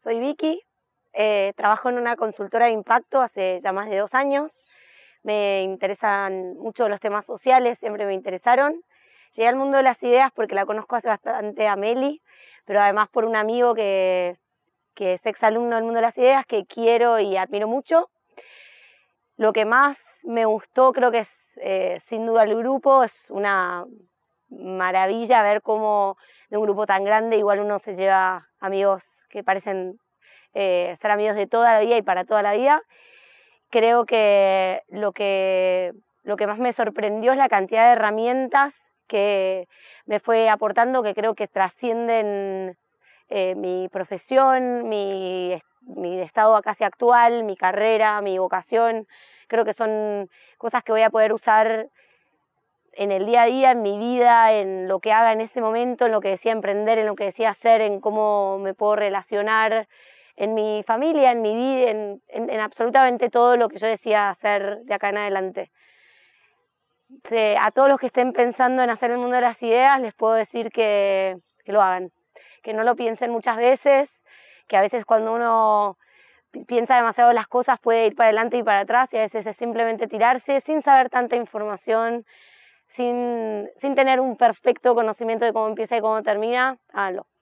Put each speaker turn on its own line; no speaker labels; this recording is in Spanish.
Soy Vicky, eh, trabajo en una consultora de impacto hace ya más de dos años. Me interesan mucho los temas sociales, siempre me interesaron. Llegué al mundo de las ideas porque la conozco hace bastante a Meli, pero además por un amigo que, que es alumno del mundo de las ideas, que quiero y admiro mucho. Lo que más me gustó creo que es eh, sin duda el grupo, es una maravilla ver cómo de un grupo tan grande igual uno se lleva amigos que parecen eh, ser amigos de toda la vida y para toda la vida. Creo que lo que, lo que más me sorprendió es la cantidad de herramientas que me fue aportando, que creo que trascienden eh, mi profesión, mi, mi estado casi actual, mi carrera, mi vocación. Creo que son cosas que voy a poder usar en el día a día, en mi vida, en lo que haga en ese momento, en lo que decía emprender, en lo que decía hacer, en cómo me puedo relacionar, en mi familia, en mi vida, en, absolutamente todo lo que yo decía hacer de acá en adelante. a todos los que estén pensando en hacer el mundo de las ideas, les puedo decir que, que lo hagan, que no lo piensen muchas veces, que a veces cuando uno piensa demasiado las cosas puede ir para adelante y para atrás y a veces es simplemente tirarse sin saber tanta información sin, sin tener un perfecto conocimiento de cómo empieza y cómo termina, háganlo.